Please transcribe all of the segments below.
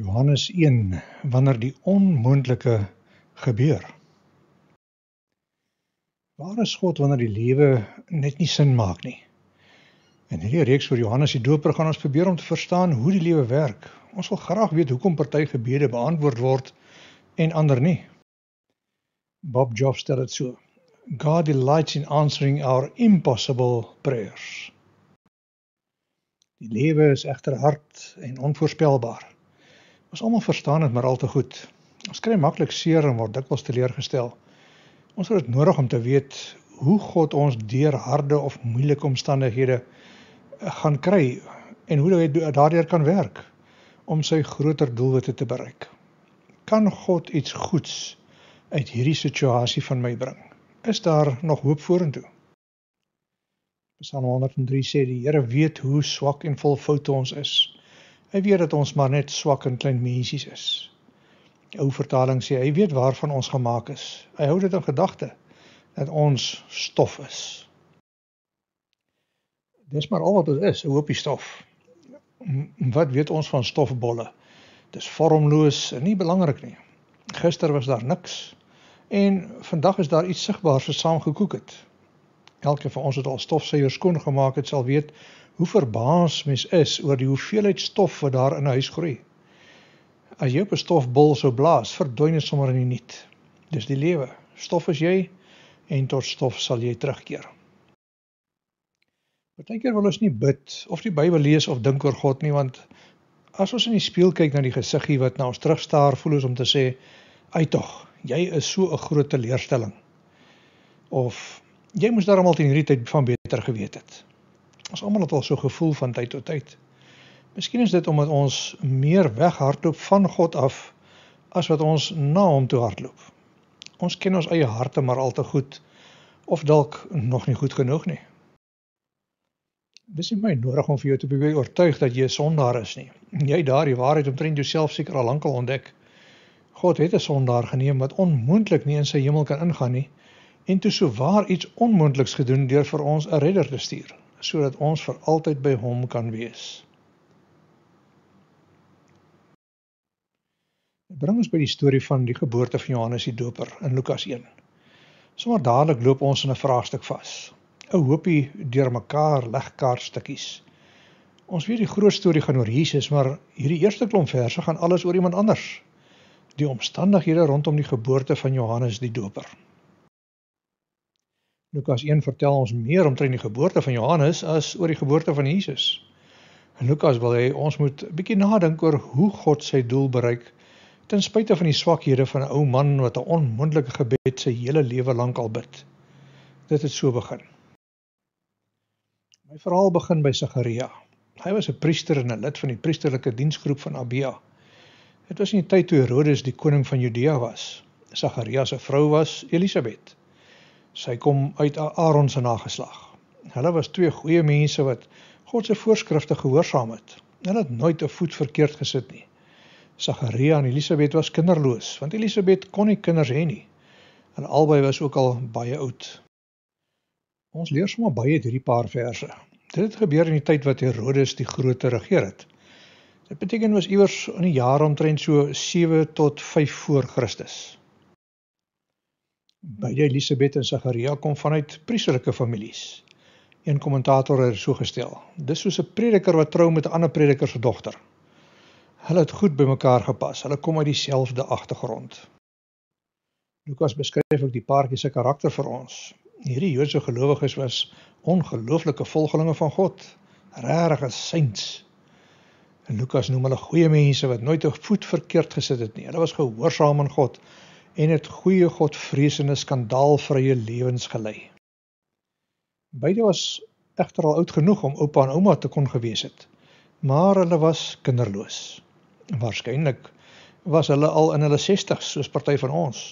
Johannes 1 wanneer die onmoontlike gebeur. Waar is God wanneer die lewe net nie sin maak nie? In hierdie reeks oor Johannes die Doper gaan ons probeer om te verstaan hoe die lewe werk. Ons wil graag weet hoekom party gebede beantwoord word en ander nie. Bob Jobs stel dit so: God delights in answering our impossible prayers. Die lewe is egter hard en onvoorspelbaar. Ons almal verstaan dit maar al te goed. Ons kry maklik seer en word dikwels teleurgestel. Ons het dit nodig om te weet hoe God ons deur harde of moeilike omstandighede eh, gaan kry en hoe hy daardeur kan werk om sy groter doelwitte te bereik. Kan God iets goeds uit hierdie situasie van my bring? Is daar nog hoop vorentoe? Psalm 103 sê die Here weet hoe swak en vol foute ons is. Hy weet dat ons maar net swak en klein mensies is. Die ou vertaling sê hy weet waarvan ons gemaak is. Hy hou dit in gedagte dat ons stof is. Dis maar al wat ons is, 'n hoopie stof. Wat weet ons van stofbolle? Dis vormloos en nie belangrik nie. Gister was daar niks en vandag is daar iets sigbaar vir saamgekook het. Elkeen van ons wat al stofseiers skoon gemaak het, sal weet hoe verbaas mens is oor die hoeveelheid stof wat daar in 'n huis groei. As jy op 'n stofbol sou blaas, verdwyn dit sommer in die niet. Dis die lewe. Stof is jy en tot stof sal jy terugkeer. Partykeer wil ons nie bid of die Bybel lees of dink oor God nie want as ons in die spieël kyk na die gesiggie wat na ons terugstaar, voel ons om te sê, "Ai tog, jy is so 'n groot teleurstelling." Of jy moes daarom al teen hierdie tyd van beter geweet het. Ons almal het al so gevoel van tyd tot tyd. Miskien is dit omdat ons meer weghardloop van God af as wat ons na hom toe hardloop. Ons ken ons eie harte maar al te goed of dalk nog nie goed genoeg nie. Dis nie my nodig om vir jou te probeer oortuig dat jy 'n sondaar is nie. Jy daar die waarheid omtrent jouself seker al lank al ontdek. God het 'n sondaar geneem wat onmoontlik nie in sy hemel kan ingaan nie en toe sou waar iets onmoontliks gedoen deur vir ons 'n redder te stuur sodat ons vir altyd by hom kan wees. Dit bring ons by die storie van die geboorte van Johannes die Doper in Lukas 1. Sommige dadelik loop ons in 'n vraagstuk vas. 'n Hoopie deurmekaar legkaartstukkies. Ons weet die groot storie gaan oor Jesus, maar hierdie eerste klomp verse gaan alles oor iemand anders. Die omstandighede rondom die geboorte van Johannes die Doper. Lukas 1 vertel ons meer omtrent die geboorte van Johannes as oor die geboorte van Jesus. En Lukas wil hê ons moet 'n bietjie nadink oor hoe God sy doel bereik ten spyte van die swakhede van 'n ou man wat 'n onmoontlike gebed sy hele lewe lank al bid. Dit het so begin. My verhaal begin by Sagaria. Hy was 'n priester en 'n lid van die priesterlike diensgroep van Abia. Dit was in die tyd toe Herodes die koning van Judea was. Sagaria se vrou was Elisabet. Sy kom uit Aaron se nageslag. Hulle was twee goeie mense wat God se voorskrifte gehoorsaam het. Hulle het nooit 'n voet verkeerd gesit nie. Sagaria en Elisabet was kinderloos, want Elisabet kon nie kinders hê nie. En albei was ook al baie oud. Ons leer sommer baie uit hierdie paar verse. Dit het gebeur in die tyd wat Herodes die groot regeer het. Dit beteken was iewers in die jaar omtrent so 7 tot 5 voor Christus. Beide Elisabet en Sagaria kom vanuit priesterlike families. Een kommentator het so gestel: Dis soos 'n prediker wat trou met 'n ander prediker se dogter. Hulle het goed bymekaar gepas. Hulle kom uit dieselfde agtergrond. Lukas beskryf ook die paartjie se karakter vir ons. Hierdie Joodse gelowiges was ongelooflike volgelinge van God, regtig saints. En Lukas noem hulle goeie mense wat nooit 'n voet verkeerd gesit het nie. Hulle was gehoorsaam aan God en het goeie God vreesende skandaalvrye lewens gelei. Beide was egter al oud genoeg om oupa en ouma te kon gewees het, maar hulle was kinderloos. Waarskynlik was hulle al in hulle 60s soos party van ons.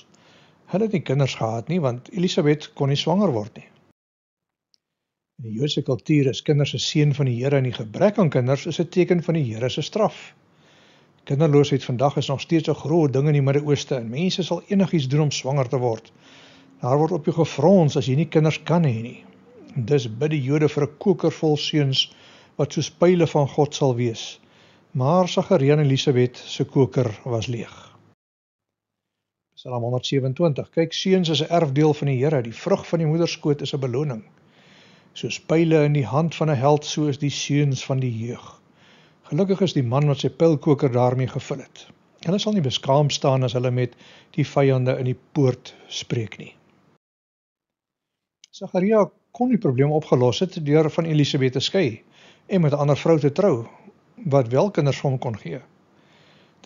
Hulle het nie kinders gehad nie want Elisabeth kon nie swanger word nie. In die Joodse kultuur is kinders 'n seën van die Here en die gebrek aan kinders is 'n teken van die Here se straf. Kinderloosheid vandag is nog steeds 'n groot ding in die Midde-Ooste en mense sal enigiets doen om swanger te word. Daar word op jou gefrons as jy nie kinders kan hê nie. Dis bid die Jode vir 'n koker vol seuns wat soos pile van God sal wees. Maar Sagarien en Elisabet se koker was leeg. Psalm 127. Kyk, seuns is 'n erfdeel van die Here. Die vrug van die moederskoot is 'n beloning. Soos pile in die hand van 'n held, so is die seuns van die jeug. Gelukkig is die man wat sy pylkoker daarmee gevul het. Hulle sal nie beskaam staan as hulle met die vyande in die poort spreek nie. Sagaria kon die probleem opgelos het deur van Elisabet te skei en met 'n ander vrou te trou wat wel kinders hom kon gee.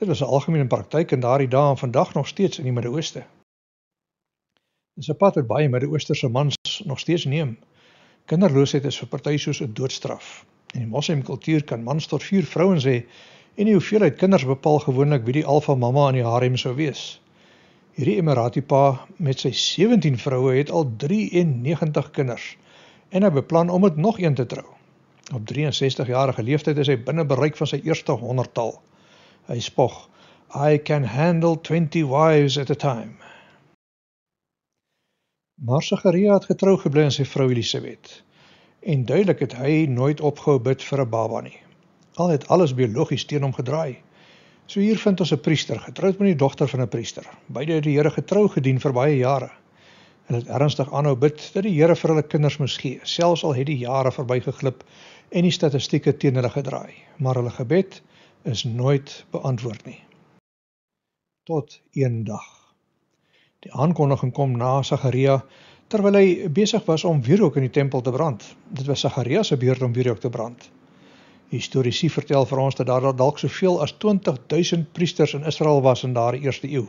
Dit was 'n algemene praktyk in daardie dae en vandag nog steeds in die Midde-Ooste. Dis 'n pad wat baie Midde-Oosterse mans nog steeds neem. Kinderloosheid is vir party soos 'n doodstraf. In die moslimkultuur kan mans tot 4 vrouens hê en die hoeveelheid kinders bepaal gewoonlik wie die alfa mamma in die harem sou wees. Hierdie Emirati pa met sy 17 vroue het al 93 kinders en hy beplan om dit nog een te trou. Op 63 jarige leeftyd is hy binne bereik van sy eerste 100 tal. Hy spog, "I can handle 20 wives at a time." Maar Sagaria het getrou gebly aan sy vrou Elisabeth en duidelik het hy nooit opgehou bid vir 'n baba nie. Al het alles biologies teen hom gedraai. So hier vind ons 'n priester, getroud met die dogter van 'n priester. Beide het die Here getrou gedien vir baie jare. Hulle het ernstig aanhou bid dat die Here vir hulle kinders moes gee, selfs al het die jare verbygeglip en die statistieke teen hulle gedraai, maar hulle gebed is nooit beantwoord nie. Tot eendag. Die aankondiging kom na Sagaria terwyl hy besig was om weer ook in die tempel te brand. Dit was Sagaria se beurt om weer ook te brand. Historiese vertel vir ons dat daar dalk soveel as 20000 priesters in Israel was in daardie eerste eeu.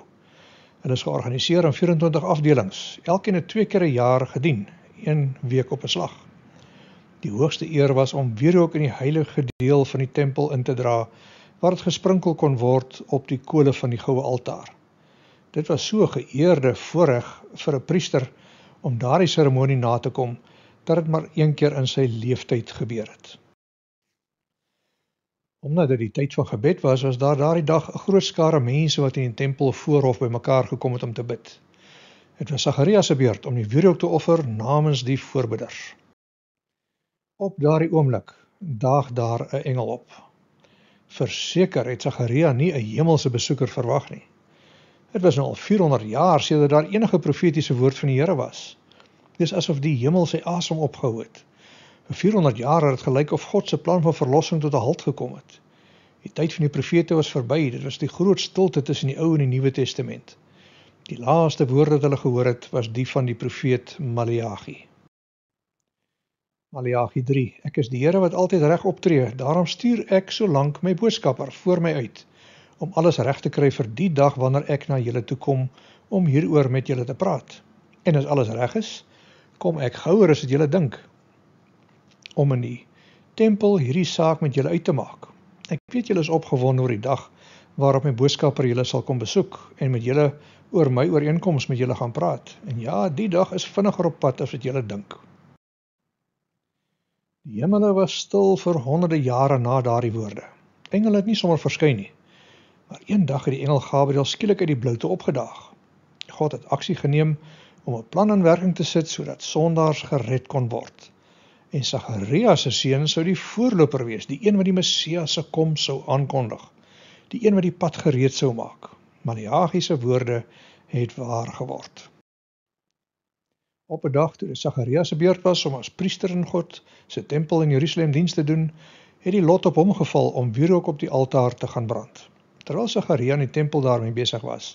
Hulle is georganiseer in 24 afdelings, elkeen het twee kere 'n jaar gedien, een week op 'n slag. Die hoogste eer was om weer ook in die heilige deel van die tempel in te dra waar dit gesprinkel kon word op die kole van die goue altaar. Dit was so geëerde voorreg vir 'n priester om daardie seremonie na te kom dat dit maar een keer in sy lewenstyd gebeur het. Omdat dit die tyd van gebed was, was daar daardie dag 'n groot skare mense wat in die tempel voorhof bymekaar gekom het om te bid. Dit was Sagarias se beurt om die wierook te offer namens die voorbidders. Op daardie oomblik daag daar 'n engel op. Verseker het Sagaria nie 'n hemelse besoeker verwag nie. Dit was nou al 400 jaar sedert daar enige profetiese woord van die Here was. Dis asof die hemel sy asem opgehou het. Vir 400 jaar het dit gelyk of God se plan van verlossing tot 'n halt gekom het. Die tyd van die profete was verby. Dit was die groot stilte tussen die Ou en die Nuwe Testament. Die laaste woord wat hulle gehoor het, was die van die profeet Maleagi. Maleagi 3: Ek is die Here wat altyd reg optree. Daarom stuur ek so lank my boodskapper voor my uit om alles reg te kry vir die dag wanneer ek na julle toe kom om hieroor met julle te praat. En as alles reg is, kom ek gouer as wat julle dink om in die tempel hierdie saak met julle uit te maak. Ek weet julle is opgewonde oor die dag waarop my boodskapper julle sal kom besoek en met julle oor my ooreenkomste met julle gaan praat. En ja, die dag is vinniger op pad as wat julle dink. Die hemel was stil vir honderde jare na daardie woorde. Engele het nie sommer verskyn nie. Maar eendag het die engel Gabriël skielik uit die bloute opgedaag. God het aksie geneem om 'n plan in werking te sit sodat sondaars gered kon word. En Sagarias se seun sou die voorloper wees, die een wat die Messias se koms sou aankondig, die een wat die pad gereed sou maak. Malagi se woorde het waar geword. Op 'n dag toe Sagarias se beurt was om as priester in God se tempel in Jerusalem dienste te doen, het die lot op hom geval om wierook op die altaar te gaan brand. Terwyl Sagaria in die tempel daarmee besig was,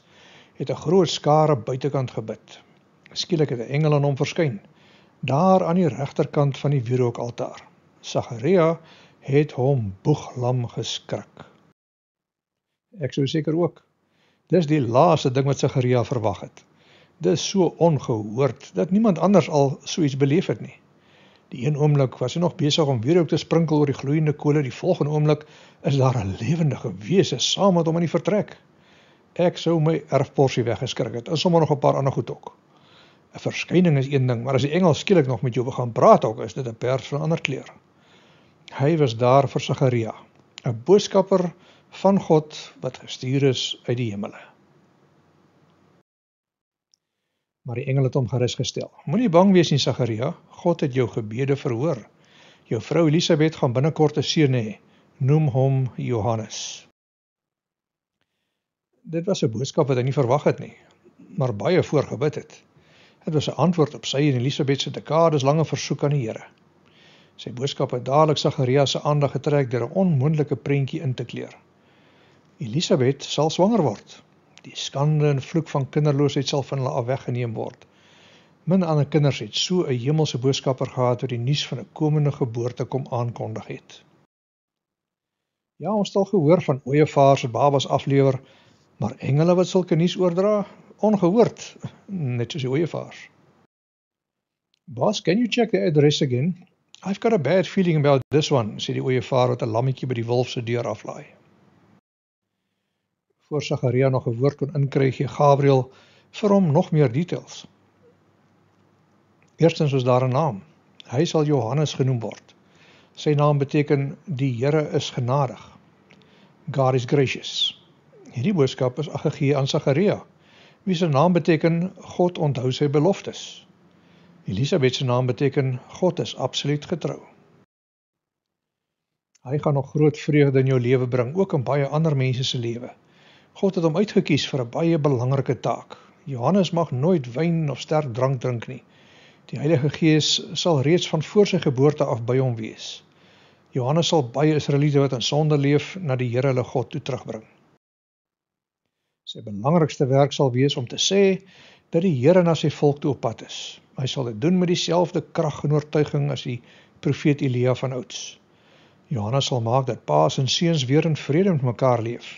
het 'n groot skare buitekant gebid. Skielik het 'n engel aan hom verskyn, daar aan die regterkant van die wierookaltaar. Sagaria het hom boeglam geskrik. Ek sou seker ook. Dis die laaste ding wat Sagaria verwag het. Dis so ongehoord dat niemand anders al so iets beleef het nie. Die een oomblik was hy nog besig om weer op te sprinkel oor die gloeiende kolle, die volgende oomblik is daar 'n lewendige wese saam met hom in die vertrek. Ek sou my erfporsie weggeskrik het. Is sommer nog 'n paar ander goed ook. 'n Verskyning is een ding, maar as die engel skielik nog met jou begin praat, ook is dit 'n pers van ander kleur. Hy was daar vir Sagaria, 'n boodskapper van God wat gestuur is uit die hemele. maar die engele het hom gerus gestel. Moenie bang wees nie, Sagaria, God het jou gebede verhoor. Jou vrou Elisabet gaan binnekort 'n seun hê. Noem hom Johannes. Dit was 'n boodskap wat hy nie verwag het nie, maar baie voorgebid het. Dit was 'n antwoord op sy en Elisabet se dekades lange versoek aan die Here. Sy boodskap het dadelik Sagaria se aandag getrek deur 'n onmoontlike prentjie in te kleur. Elisabet sal swanger word. Die skande en vloek van kinderloosheid sal van hulle af weggeneem word. Min ander kinders het so 'n hemelse boodskapper gehad wat die nuus van 'n komende geboorte kom aankondig het. Ja, ons het al gehoor van ooievaars wat babas aflewer, maar engele wat sulke nuus oordra, ongehoord, net soos die ooievaars. Boss, can you check the address again? I've got a bad feeling about this one, sê die ooievaar wat 'n lammetjie by die wolf se deur aflaai voor Sagaria nog 'n woord kon inkry gee Gabriel vir hom nog meer details. Eerstens was daar 'n naam. Hy sal Johannes genoem word. Sy naam beteken die Here is genadig. God is gracious. Hierdie boodskap is gegee aan Sagaria. Wie se naam beteken God onthou sy beloftes. Elisabet se naam beteken God is absoluut getrou. Hy gaan nog groot vreugde in jou lewe bring, ook in baie ander mense se lewe. God het hom uitgekies vir 'n baie belangrike taak. Johannes mag nooit wyn of sterk drank drink nie. Die Heilige Gees sal reeds van voor sy geboorte af by hom wees. Johannes sal baie Israeliete wat in sonde leef na die Here hulle God toe terugbring. Sy belangrikste werk sal wees om te sê dat die Here na sy volk toe op pad is. Hy sal dit doen met dieselfde krag en oortuiging as die profeet Elia van ouds. Johannes sal maak dat paas en seuns weer in vrede met mekaar leef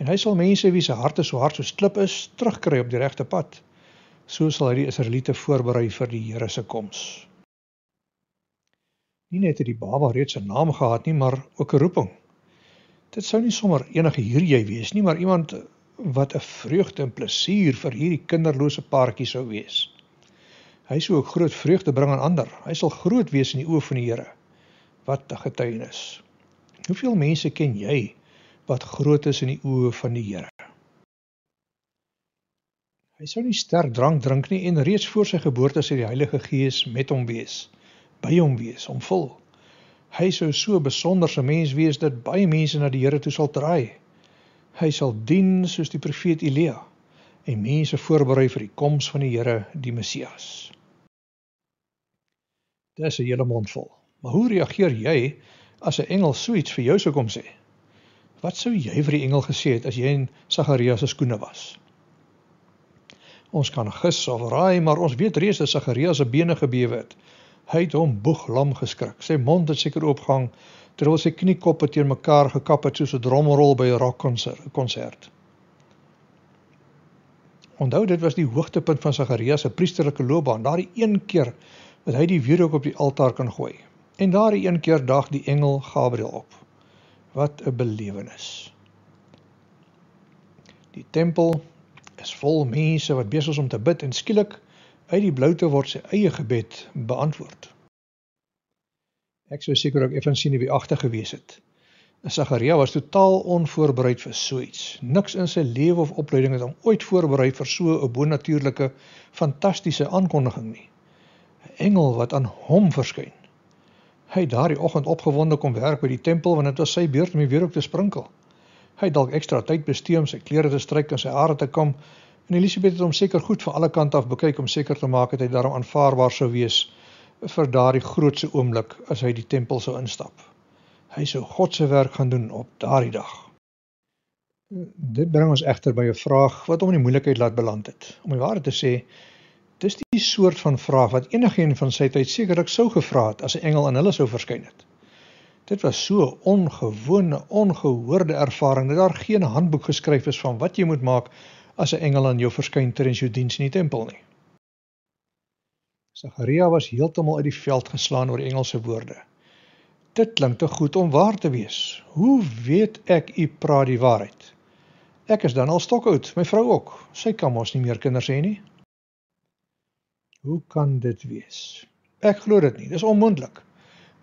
en hy sal mense wie se harte so hard soos klip is, terugkry op die regte pad. So sal hy die Israeliete voorberei vir die Here se koms. Nie net het die baba reeds 'n naam gehad nie, maar ook 'n roeping. Dit sou nie sommer enige hier jy wees nie, maar iemand wat 'n vreugde en plesier vir hierdie kinderlose paartjie sou wees. Hy sou ook groot vreugde bring aan ander. Hy sal groot wees in die oë van die Here. Wat 'n getuienis. Hoeveel mense ken jy? wat groot is in die oë van die Here. Hy sou nie sterk drank drink nie en reeds voor sy geboorte sou die Heilige Gees met hom wees, by hom wees, hom vul. Hy sou so 'n besonderse mens wees dat baie mense na die Here toe sal draai. Hy sal dien soos die profeet Elia en mense voorberei vir die koms van die Here, die Messias. Dis 'n hele mond vol. Maar hoe reageer jy as 'n engel so iets vir jou sou kom sê? Wat sou jy vir die engel gesê het as jy in Sagarius se skoene was? Ons kan gis of raai, maar ons weet reeds dat Sagarius se bene gebewe het. Hy het hom boeglam geskrik. Sy mond het seker oopgang terwyl sy kniekoppe teen mekaar gekap het soos 'n drumrol by 'n rockkonsert, konsert. Onthou dit was die hoogtepunt van Sagarius se priesterlike loopbaan, daardie een keer wat hy die wierook op die altaar kan gooi. En daardie een keer dag die engel Gabriël op. Wat 'n belewenis. Die tempel is vol mense wat besig is om te bid en skielik uit die bloute word sy eie gebed beantwoord. Ek sou seker ook effensien wie agter gewees het. Sagaria was totaal onvoorbereid vir so iets. Niks in sy lewe of opleiding het hom ooit voorberei vir so 'n bonatuurlike, fantastiese aankondiging nie. 'n Engel wat aan hom verskyn. Hy het daardie oggend opgewonde kom werk by die tempel want dit was sy beurt om die weer op te sprinkel. Hy het dalk ekstra tyd bestee om sy klere te stryk en sy hare te kam. En Elisabeth het hom seker goed van alle kante af bekyk om seker te maak dat hy daarom aanvaarbaar sou wees vir daardie grootse oomblik as hy die tempel sou instap. Hy sou God se werk gaan doen op daardie dag. Dit bring ons egter by 'n vraag wat hom in die moeilikheid laat beland het. Om die waarheid te sê, dis die soort van vraag wat enigiemand van sy tyd sekerlik sou gevra het as 'n engel aan hulle sou verskyn het. Dit was so 'n ongewone, ongehoorde ervaring dat daar geen handboek geskryf is van wat jy moet maak as 'n engel aan jou verskyn terwyl jy diens in die tempel nie. Sagaria was heeltemal uit die veld geslaan oor die engelse woorde. Dit klink te goed om waar te wees. Hoe weet ek u praat die waarheid? Ek is dan al stokoud, my vrou ook. Sy kan mos nie meer kinders hê nie. Hoe kan dit wees? Ek glo dit nie. Dis onmoontlik.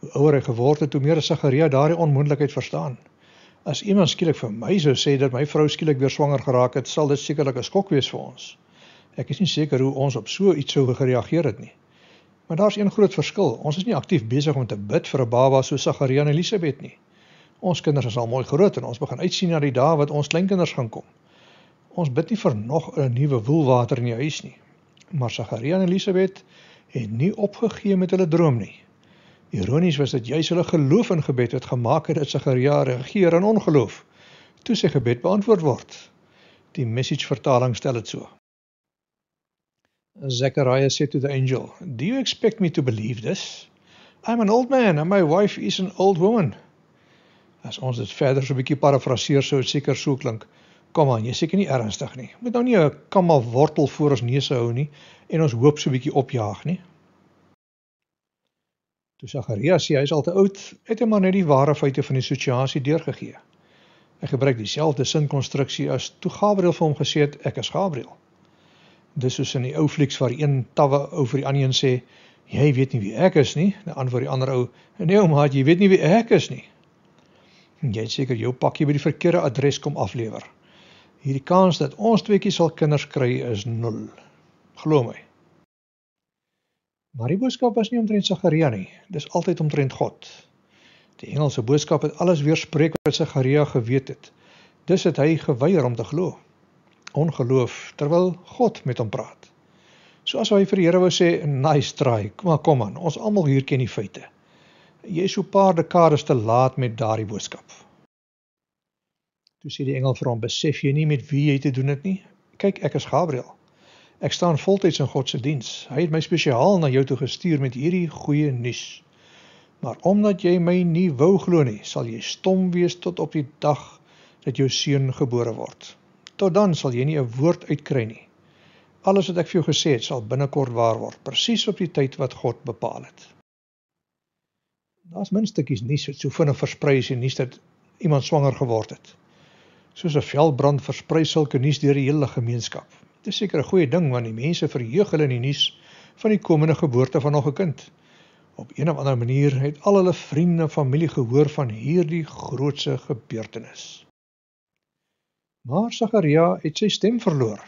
Hoe ouer hy geword het, hoe meer Sagaria daardie onmoontlikheid verstaan. As iemand skielik vir my sou sê dat my vrou skielik weer swanger geraak het, sal dit sekerlik 'n skok wees vir ons. Ek is nie seker hoe ons op so iets sou gereageer het nie. Maar daar's een groot verskil. Ons is nie aktief besig om te bid vir 'n baba so Sagaria en Elisabeth nie. Ons kinders is al mooi groot en ons begin uitsien na die dae wat ons kleinkinders gaan kom. Ons bid nie vir nog 'n nuwe woelwater in die huis nie, maar Sagaria en Elisabet het nie opgegee met hulle droom nie. Ironies was dit juis hulle geloof in gebed wat gemaak het dat Sagaria reageer in ongeloof toe sy gebed beantwoord word. Die message vertaling stel dit so. Zechariah said to the angel, "Do you expect me to believe this? I'm an old man and my wife is an old woman." As ons dit verder so 'n bietjie parafraseer sou dit seker so klink. So Kom aan, jy seker nie ernstig nie. Moet nou nie 'n kamma wortel voor ons neus hou nie en ons hoop so bietjie opjaag nie. Toe Sagarius sê hy is al te oud, het hy maar net die ware feite van die situasie deurgegee. Hy gebruik dieselfde sinkonstruksie as toe Gabriël vir hom gesê het ek is Gabriël. Dis soos in die ou flieks waar een tawwe oor die ander een sê, jy weet nie wie ek is nie, dan antwoord die ander ou, nee ouma, jy weet nie wie ek is nie. Jy het seker jou pakkie by die verkeerde adres kom aflewer hierdie kans dat ons tweeetjie sal kinders kry is 0. Glo my. Maar die boodskap was nie omtrent Sagaria nie, dis altyd omtrent God. Die engelse boodskap het alles weerspreek wat Sagaria geweet het. Dis het hy geweier om te glo. Ongeloof terwyl God met hom praat. Soos hy vir die Here wou sê, "Nice try, maar kom aan, ons almal hier ken die feite." Jy is so paar dekades te laat met daardie boodskap. Toe sê die engel vir hom: "Besef jy nie met wie jy te doen het nie? Kyk, ek is Gabriël. Ek staan voltyds in God se diens. Hy het my spesiaal na jou toe gestuur met hierdie goeie nuus. Maar omdat jy my nie wou glo nie, sal jy stom wees tot op die dag dat jou seun gebore word. Tot dan sal jy nie 'n woord uitkry nie. Alles wat ek vir jou gesê het, sal binnekort waar word, presies op die tyd wat God bepaal het." Daar's min stukkies nuus wat so vinnig versprei is en nuus dat iemand swanger geword het soos 'n velbrand versprei sulke nuus deur die hele gemeenskap. Dit is seker 'n goeie ding want die mense verheug hulle in die nuus van die komende geboorte van nog 'n kind. Op een of ander manier het al hulle vriende en familie gehoor van hierdie grootse gebeurtenis. Maar Sagaria het sy stem verloor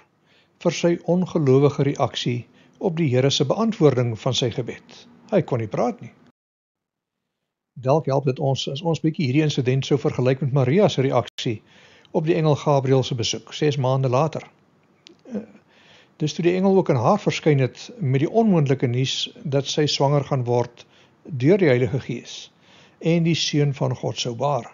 vir sy ongelowige reaksie op die Here se beantwoording van sy gebed. Hy kon nie praat nie. Dalk help dit ons as ons bietjie hierdie insident sou vergelyk met Maria se reaksie op die engel Gabriël se besoek, 6 maande later. Eh, dus toe die engel ook aan haar verskyn het met die onmoontlike nuus dat sy swanger gaan word deur die Heilige Gees en die seun van God sou baar.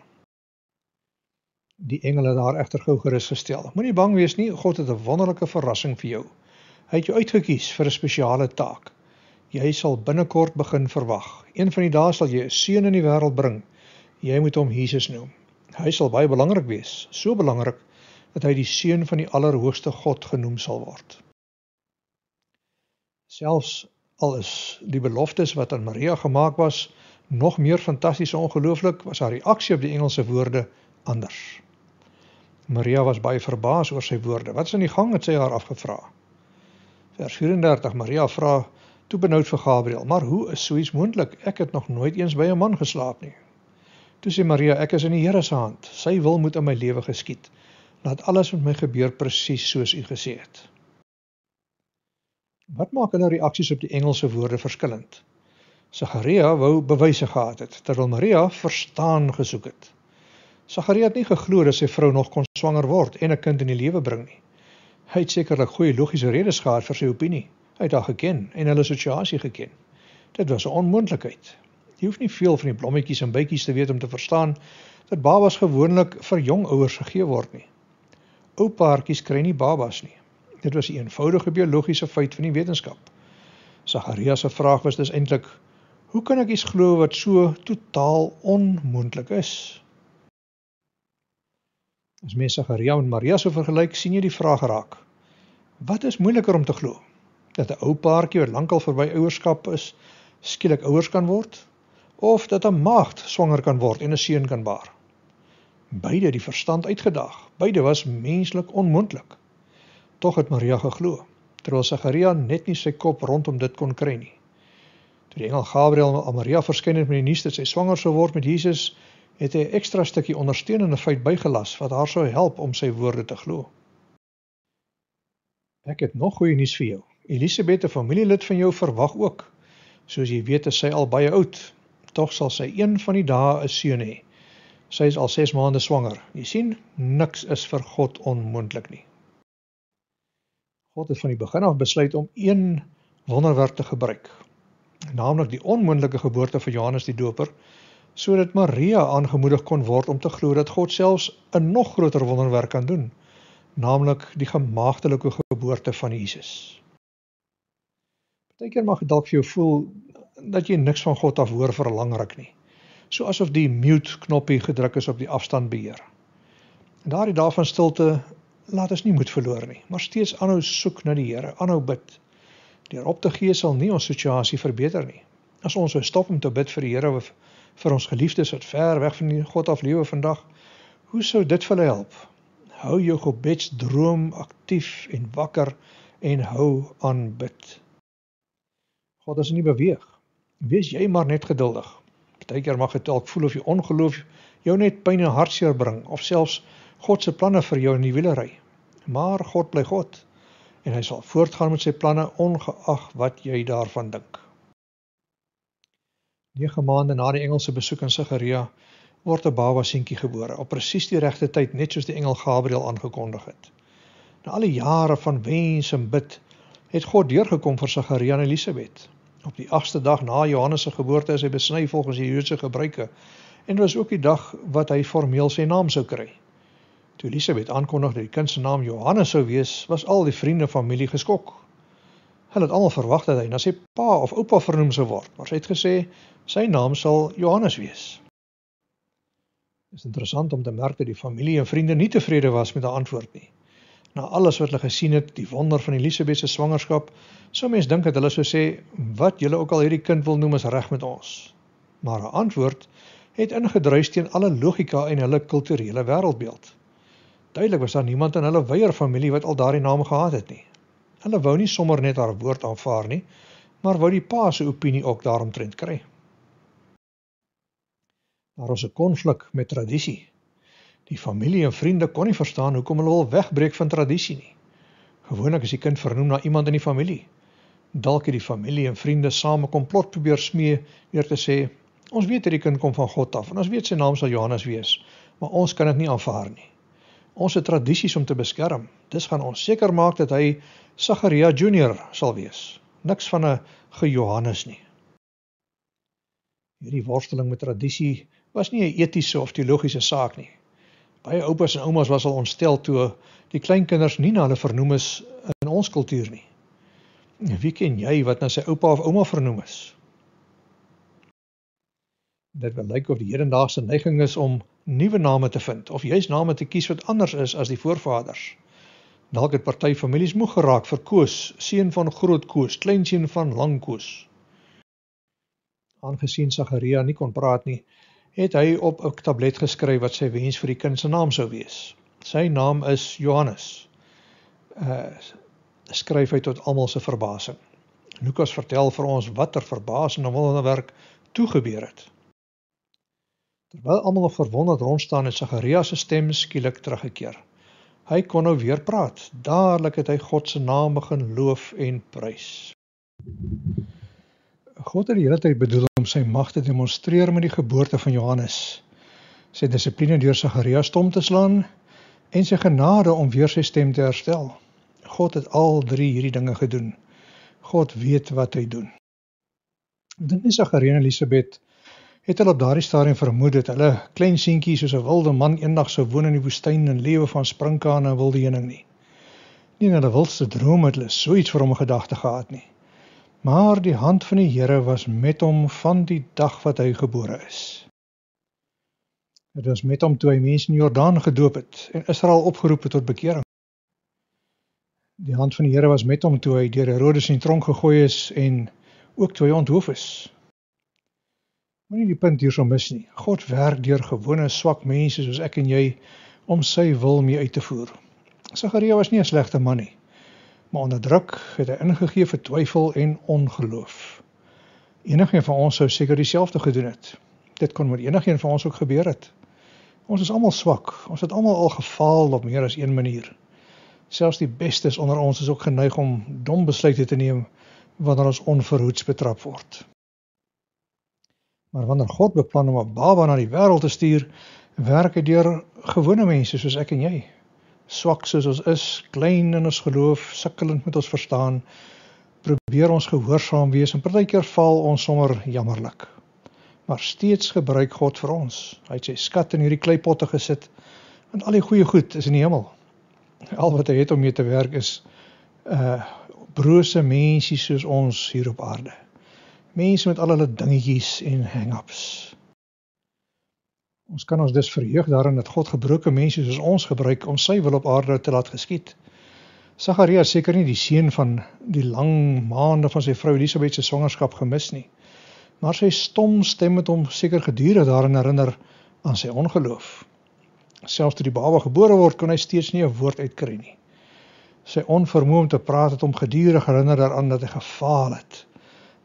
Die engele daar egter gou gerus gestel. Moenie bang wees nie, God het 'n wonderlike verrassing vir jou. Hy het jou uitgekies vir 'n spesiale taak. Jy sal binnekort begin verwag. Een van die dae sal jy 'n seun in die wêreld bring. Jy moet hom Jesus noem. Hy sal baie belangrik wees, so belangrik dat hy die seun van die Allerhoogste God genoem sal word. Selfs al is die beloftes wat aan Maria gemaak was nog meer fantasties en ongelooflik, was haar reaksie op die engelse woorde anders. Maria was baie verbaas oor sy woorde. Wat is aan die gang? het sy haar afgevra. Vers 34 Maria vra toe benoud vir Gabriel: "Maar hoe is sou iets moontlik? Ek het nog nooit eens by 'n man geslaap nie." Toe sê Maria: "Ek is in die Here se hand. Sy wil moet in my lewe geskied. Laat alles met my gebeur presies soos U gesê het." Wat maak hulle reaksies op die Engelse woorde verskillend? Sagaria wou bewyse gehad het terwyl Maria verstaan gesoek het. Sagaria het nie geglo dat sy vrou nog kon swanger word en 'n kind in die lewe bring nie. Hy het sekerlik goeie logiese redes gehad vir sy opinie. Hy het haar geken en hulle situasie geken. Dit was 'n onmoontlikheid, Jy hoef nie veel van die blommetjies en bytjies te weet om te verstaan dat babas gewoonlik vir jong ouers gegee word nie. Ou paartjies kry nie babas nie. Dit was 'n eenvoudige biologiese feit van die wetenskap. Sagaria se vraag was dus eintlik: "Hoe kan ek iets glo wat so totaal onmoontlik is?" As mens Sagaria en Maria sou vergelyk, sien jy die vraag raak. Wat is moeiliker om te glo? Dat 'n ou paartjie wat lankal verby ouerskap is, skielik ouers kan word? of dat 'n maagd swanger kan word en 'n seun kan baar. Beide die verstand uitgedaag. Beide was menslik onmoontlik. Tog het Maria geglo, terwyl Sagaria net nie sy kop rondom dit kon kry nie. Toe die engel Gabriël aan Maria verskyn het met die nuus dat sy swanger sou word met Jesus, het hy 'n ekstra stukkie ondersteunende feit bygelas wat haar sou help om sy woorde te glo. Ek het nog goeie nuus vir jou. Elisabet, 'n familielid van jou, verwag ook. Soos jy weet, is sy al baie oud, tog sal sy een van die dae 'n seun hê. Sy is al 6 maande swanger. Jy sien, niks is vir God onmoontlik nie. God het van die begin af besluit om een wonderwerk te gebruik, naamlik die onmoontlike geboorte van Johannes die Doper, sodat Maria aangemoedig kon word om te glo dat God selfs 'n nog groter wonderwerk kan doen, naamlik die gemaagtelike geboorte van Jesus. Partykeer mag dit dalk vir jou voel dat jy niks van God af hoor vir 'n lang ruk nie. So asof die mute knoppie gedruk is op die afstand beheer. En daardie dae van stilte laat ons nie moed verloor nie, maar steeds aanhou soek na die Here, aanhou bid. Deur op te gee sal nie ons situasie verbeter nie. As ons wil stop om te bid vir die Here of vir ons geliefdes wat ver weg van God af lewe vandag, hoe sou dit vir hulle help? Hou jou gebedsdroom aktief en wakker en hou aan bid. God as hy nie beweeg. Wees jy maar net geduldig. Partykeer mag dit dalk voel of jy ongeloof jou net pyn en hartseer bring of selfs God se planne vir jou in die wiele ry. Maar God bly God en hy sal voortgaan met sy planne ongeag wat jy daarvan dink. 9 maande na die engelse besoek aan Sigaria word 'n baba seentjie gebore op presies die regte tyd net soos die engel Gabriël aangekondig het. Na al die jare van wens en bid het God deurgekom vir Sigaria en Elisabeth op die 8ste dag na Johannes se geboorte is hy besny volgens die Joodse gebruike en dit was ook die dag wat hy formeel sy naam sou kry. Toe Elisabet aankondig dat die kind se naam Johannes sou wees, was al die vriende en familie geskok. Hulle het almal verwag dat hy na sy pa of oupa vernoem sou word, maar sy het gesê sy naam sal Johannes wees. Dit is interessant om te merk dat die familie en vriende nie tevrede was met haar antwoord nie na alles wat hulle gesien het, die wonder van Elisabet se swangerskap, sou mense dink dat hulle sou sê wat julle ook al hierdie kind wil noem is reg met ons. Maar haar antwoord het ingedruis teen alle logika en hulle kulturele wêreldbeeld. Duidelik was daar niemand in hulle weier familie wat al daardie naam gehad het nie. Hulle wou nie sommer net haar woord aanvaar nie, maar wou die pa se opinie ook daaromtrent kry. Daar was 'n konflik met tradisie. Die familie en vriende kon nie verstaan hoekom hulle wil wegbreek van tradisie nie. Gewoonlik is die kind vernoem na iemand in die familie. Dalk het die familie en vriende saam 'n komplot probeer smee deur te sê: "Ons weet hierdie kind kom van God af en ons weet sy naam sal Johannes wees, maar ons kan dit nie aanvaar nie. Ons het tradisies om te beskerm. Dis gaan ons seker maak dat hy Sagaria Junior sal wees. Niks van 'n ge-Johannes nie." Hierdie worsteling met tradisie was nie 'n etiese of teologiese saak nie. Baie oupas en oumas was al ontstel toe die kleinkinders nie na hulle vernoem is in ons kultuur nie. En wie ken jy wat na sy oupa of ouma vernoem is? Dit wil lyk of die hedendaagse neiging is om nuwe name te vind of juis name te kies wat anders is as die voorvaders. Dalk het party families moeg geraak vir Koos, seun van Groot Koos, kleinseun van Lang Koos. Aangesien Sagaria nie kon praat nie, het hy op 'n tablet geskryf wat sy wens vir die kind se naam sou wees. Sy naam is Johannes. Uh skryf hy tot almal se verbasing. Lukas vertel vir ons watter verbasende wonderwerk toe gebeur het. Terwyl almal nog verwonderd rondstaan en Sagaria se stem skielik teruggekeer. Hy kon nou weer praat. Dadelik het hy God se naam begin loof en prys. God het die hele tyd bedoel sy mag te demonstreer met die geboorte van Johannes, sy dissipline deur Sagaria stom te slaan en sy genade om weer sy stem te herstel. God het al drie hierdie dinge gedoen. God weet wat hy doen. Dink nie Sagaria en Elisabet het hulle op daardie stadium vermoed dat hulle klein seentjie soos 'n wilde man eendag sou woon in die woestyn en lewe van sprinkane en wilde heuning nie. Nie in hulle wildste drome het hulle so iets vir hom gedagte gehad nie. Maar die hand van die Here was met hom van die dag wat hy gebore is. Dit was met hom toe hy mense in Jordaan gedoop het en Israel opgeroep het tot bekering. Die hand van die Here was met hom toe hy deur Herodes in tronk gegooi is en ook toe hy onthoof is. Moenie die punt hierso mis nie. God werk deur gewone swak mense soos ek en jy om sy wil mee uit te voer. Sagaria was nie 'n slegte man nie maar onder druk het hy ingegee vir twyfel en ongeloof. Enigeen van ons sou seker dieselfde gedoen het. Dit kon met enigeen van ons ook gebeur het. Ons is almal swak. Ons het almal al gefaal op meer as een manier. Selfs die bestes onder ons is ook geneig om dom besluite te neem wanneer ons onverhoeds betrap word. Maar wanneer God beplan om 'n baba na die wêreld te stuur, werk hy deur gewone mense soos ek en jy swak soos ons is, klein in ons geloof, sukkelend met ons verstaan, probeer ons gehoorsaam wees en partykeer val ons sommer jammerlik. Maar steeds gebruik God vir ons. Hy het sy skat in hierdie kleipotte gesit en al die goeie goed is in die hemel. Al wat hy het om mee te werk is uh brose mense soos ons hier op aarde. Mense met al hulle dingetjies en hang-ups. Ons kan ons dus verheug daarin dat God gebroke mense soos ons gebruik om sy wil op aarde te laat geskied. Sagaria seker nie die seën van die lang maande van sy vrou Elisabet se swangerskap gemis nie. Maar sy stom stem het hom seker gedurig daaraan herinner aan sy ongeloof. Selfs toe die baba gebore word, kon hy steeds nie 'n woord uitkry nie. Sy onvermoë om te praat het hom gedurig herinner daaraan dat hy gefaal het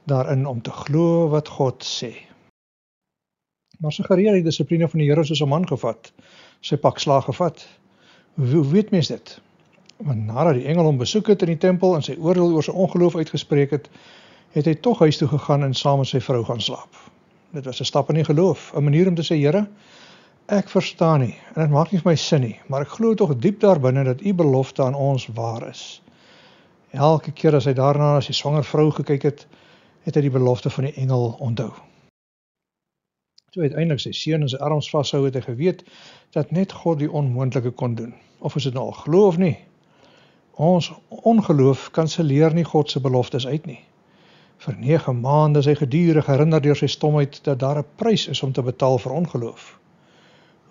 daarin om te glo wat God sê maar sy gereed die dissipline van die Here soos 'n man gevat, sy pak slaag gevat. Hoe weet mens dit? Want nadat die engel hom besoek het in die tempel en sy oordeel oor sy ongeloof uitgespreek het, het hy tog huis toe gegaan en saam met sy vrou gaan slaap. Dit was 'n stap in die geloof, 'n manier om te sê Here, ek verstaan nie en dit maak nie vir my sin nie, maar ek glo tog diep daarbinne dat u belofte aan ons waar is. Elke keer as hy daarna na sy swanger vrou gekyk het, het hy die belofte van die engel onthou. Toe hy uiteindelik sy seun in sy arms vashou het, het hy geweet dat net God die onmoontlike kon doen. Of is dit nou al glo of nie? Ons ongeloof kanselleer nie God se beloftes uit nie. Vir 9 maande is hy gedurig herinner deur sy stomheid dat daar 'n prys is om te betaal vir ongeloof.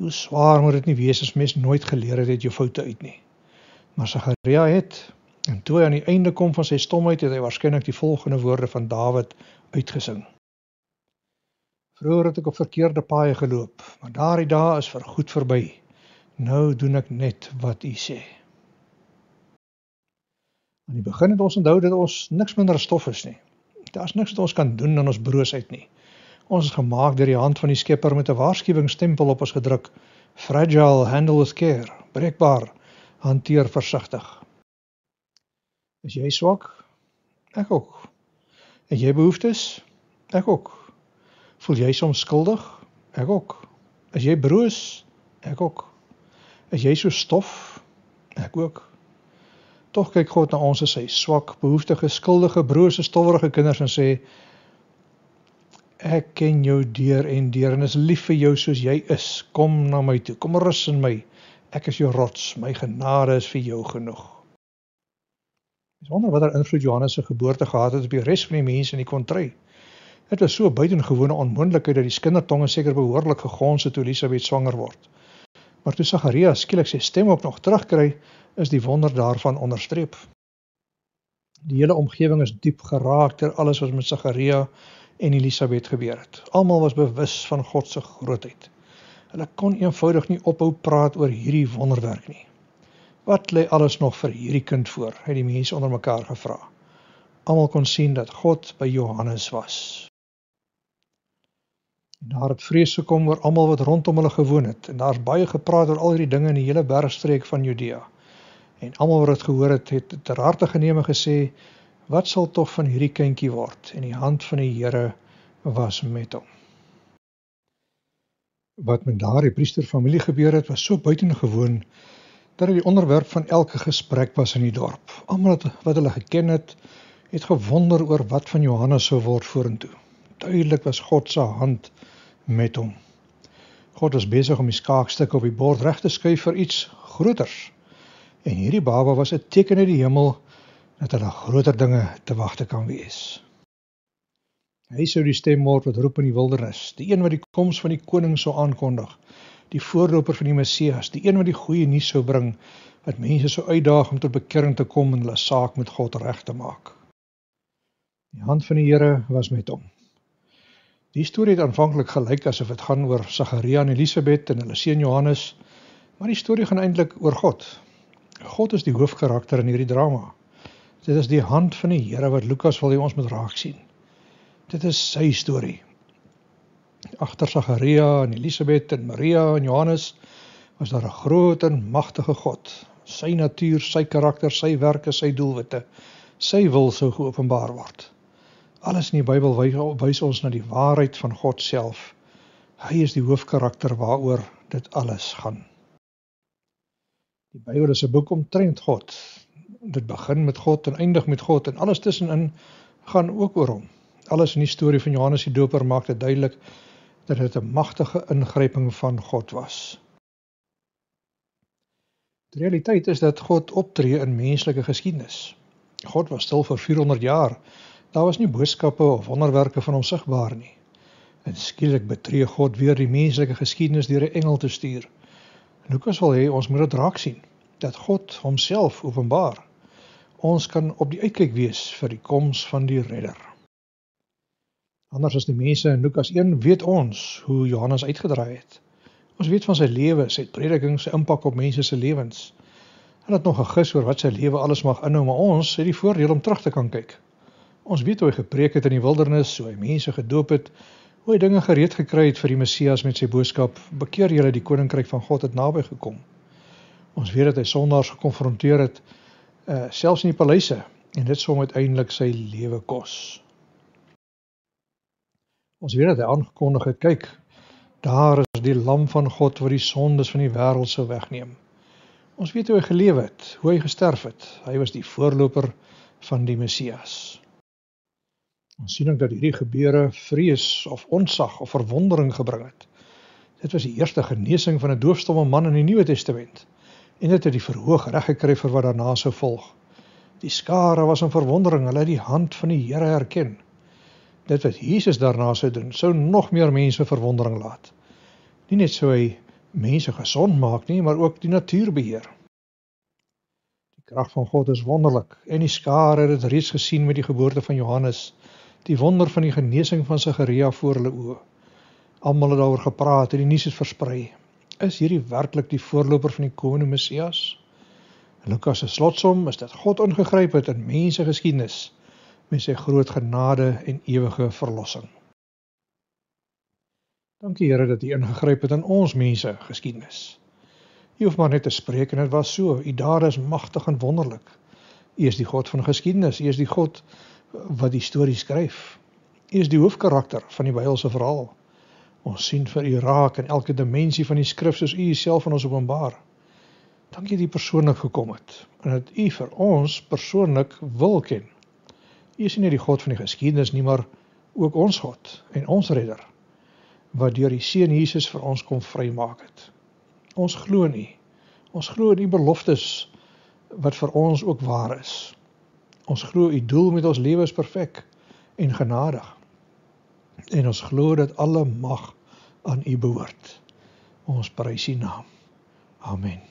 Hoe swaar moet dit nie wees as mens nooit geleer het dat jy foute uit nie. Maar Sagaria het en toe hy aan die einde kom van sy stomheid het hy waarskynlik die volgende woorde van Dawid uitgesing. Vroeger het ek op verkeerde paaie geloop, maar daardie dae is vir goed verby. Nou doen ek net wat U sê. Aan die begin het ons onthou dat ons niks minder stof is nie. Daar's niks wat ons kan doen aan ons broosheid nie. Ons is gemaak deur die hand van die Skepper met 'n waarskuwingsstempel op ons gedruk. Fragile, handle with care. Breekbaar, hanteer versigtig. As jy swak, ek ook. En jy behoeftes, ek ook. Voel jy soms skuldig? Ek ook. Is jy broos? Ek ook. Is jy so stof? Ek ook. Tog kyk God na ons en sê swak, behoeftige, skuldige, brose, stowwerige kinders en sê ek ken jou deur en deur en is lief vir jou soos jy is. Kom na my toe. Kom rus in my. Ek is jou rots. My genade is vir jou genoeg. Ek wonder watter invloed Johannes se geboorte gehad het op die res van die mense in die kontry. Dit was so buitengewone onmoontlikheid dat die skindertonge seker behoorlik gegons het toe Elisabeth swanger word. Maar toe Sagaria skielik sy stem op nog terugkry, is die wonder daarvan onderstreep. Die hele omgewing is diep geraak deur alles wat met Sagaria en Elisabeth gebeur het. Almal was bewus van God se grootheid. Hulle kon eenvoudig nie ophou praat oor hierdie wonderwerk nie. Wat lê alles nog vir hierdie kind voor? het die mense onder mekaar gevra. Almal kon sien dat God by Johannes was. En daar het vrees gekom oor almal wat rondom hulle gewoon het en daar's baie gepraat oor al hierdie dinge in die hele bergstreek van Judea. En almal wat dit gehoor het, het ter harte geneem en gesê: "Wat sal tog van hierdie kindjie word?" En die hand van die Here was met hom. Wat met daardie priesterfamilie gebeur het, was so buitengewoon dat dit die onderwerp van elke gesprek was in die dorp. Almal wat hulle geken het, het gewonder oor wat van Johannes sou word vorentoe. Duidelik was God se hand met hom. God was besig om die skaakstukke op die bord reg te skuif vir iets groters. En hierdie baba was 'n teken uit die hemel dat daar er groter dinge te wag te kan wees. Hy sou die stem word wat roep in die wildernis, die een wat die koms van die koning sou aankondig, die voorloper van die Messias, die een wat die goeie nuus sou bring wat mense sou uitdaag om tot bekering te kom en hulle saak met God reg te maak. Die hand van die Here was met hom. Die storie het aanvanklik gelyk asof dit gaan oor Sagaria en Elisabet en hulle seun Johannes, maar die storie gaan eintlik oor God. God is die hoofkarakter in hierdie drama. Dit is die hand van die Here wat Lukas wil hê ons moet raak sien. Dit is sy storie. Agter Sagaria en Elisabet en Maria en Johannes was daar 'n groot en magtige God. Sy natuur, sy karakter, sy werke, sy doelwitte, sy wil sou geopenbaar word. Alles in die Bybel wys wys ons na die waarheid van God self. Hy is die hoofkarakter waaroor dit alles gaan. Die Bybel is 'n boek omtrent God. Dit begin met God en eindig met God en alles tussenin gaan ook oor hom. Alles in die storie van Johannes die Doper maak dit duidelik dat dit 'n magtige ingryping van God was. Die realiteit is dat God optree in menslike geskiedenis. God was stil vir 400 jaar Daar was nie boodskappe of wonderwerke van hom sigbaar nie. En skielik betree God weer die menslike geskiedenis deur 'n engel te stuur. Lukas wil hê ons moet dit raak sien dat God homself openbaar. Ons kan op die uitkyk wees vir die koms van die redder. Anders as die mense in Lukas 1 weet ons hoe Johannes uitgedraai het. Ons weet van sy lewe, sy prediking se impak op mense se lewens. Helaat nog 'n gis oor wat sy lewe alles mag inhou, maar ons het die voordeel om terug te kan kyk. Ons weet hoe hy gepreek het in die wildernis, hoe hy mense gedoop het, hoe hy dinge gereed gekry het vir die Messias met sy boodskap: "Bekeer julle, die koninkryk van God het naby gekom." Ons weet dat hy sondaars gekonfronteer het, uh selfs in die paleise, en dit som uiteindelik sy lewe kos. Ons weet dat hy aangekondig het: "Kyk, daar is die lam van God wat die sondes van die wêreld sou wegneem." Ons weet hoe hy geleef het, hoe hy gesterf het. Hy was die voorloper van die Messias. Ons sien ook dat hierdie gebeure vrees of onsag of verwondering gebring het. Dit was die eerste genesing van 'n doofstomme man in die Nuwe Testament en dit het die verhoog reg gekry vir wat daarna sou volg. Die skare was in verwondering, hulle het die hand van die Here herken. Dit wat Jesus daarna sou doen, sou nog meer mense verwondering laat. Nie net sou hy mense gesond maak nie, maar ook die natuur beheer. Die krag van God is wonderlik en die skare het dit reeds gesien met die geboorte van Johannes die wonder van die genesing van Sagaria voor hulle oë. Almal het daaroor gepraat en die nuus het versprei. Is hierdie werklik die voorloper van die komende Messias? En Lukas se slotsom is dat God ingegryp het in mense geskiedenis met sy groot genade en ewige verlossing. Dankie Here dat U ingegryp het in ons mense geskiedenis. U hoef maar net te spreek en dit was so. U daar is magtig en wonderlik. U is die God van geskiedenis, U is die God wat die storie skryf. Hy is die hoofkarakter van die Bybelse verhaal. Ons sien vir u raak in elke dimensie van die skrif soos u jelf aan ons openbaar. Dankie dat u persoonlik gekom het en dat u vir ons persoonlik wil ken. U is nie net die God van die geskiedenis nie, maar ook ons God en ons redder wat deur die seun Jesus vir ons kom vrymaak het. Ons glo in u. Ons glo in u beloftes wat vir ons ook waar is. Ons glo u doel met ons lewe is perfek en genadig. En ons glo dat alle mag aan u behoort. Ons prys u naam. Amen.